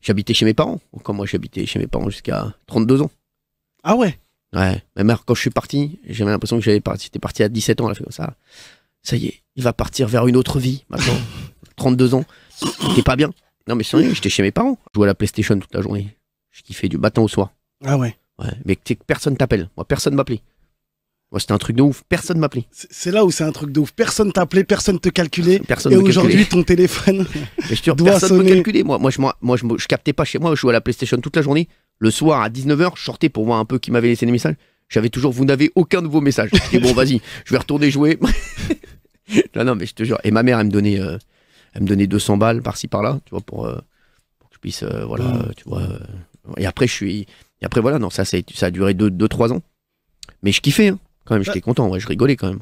j'habitais chez mes parents. Comme moi, j'habitais chez mes parents jusqu'à 32 ans. Ah ouais Ouais. Ma mère, quand je suis parti, j'avais l'impression que j'avais parti. J'étais parti à 17 ans, elle a fait ça. Ça y est, il va partir vers une autre vie maintenant. 32 ans. c'était pas bien. Non, mais sérieux, j'étais chez mes parents. Je jouais à la PlayStation toute la journée. Je kiffais du matin au soir. Ah ouais Ouais. Mais personne t'appelle. Moi, personne m'appelait. Oh, c'était un truc de ouf. Personne m'appelait. C'est là où c'est un truc de ouf. Personne t'appelait, personne te calculait. et aujourd'hui, ton téléphone. je personne ne me calculait. Moi, je, moi, je, captais pas chez moi. Je jouais à la PlayStation toute la journée. Le soir, à 19h, je sortais pour voir un peu qui m'avait laissé des messages. J'avais toujours, vous n'avez aucun nouveau message. Je dis, bon, vas-y, je vais retourner jouer. non, non, mais je te jure. Et ma mère, elle me donnait, euh, me donnait 200 balles par-ci, par-là, tu vois, pour, euh, que je puisse, euh, voilà, hmm. tu vois. et après, je suis. Et après, voilà, non, ça, ça a duré 2-3 ans. Mais je kiffais. Hein. Quand même, j'étais bah content, ouais, je rigolais quand même.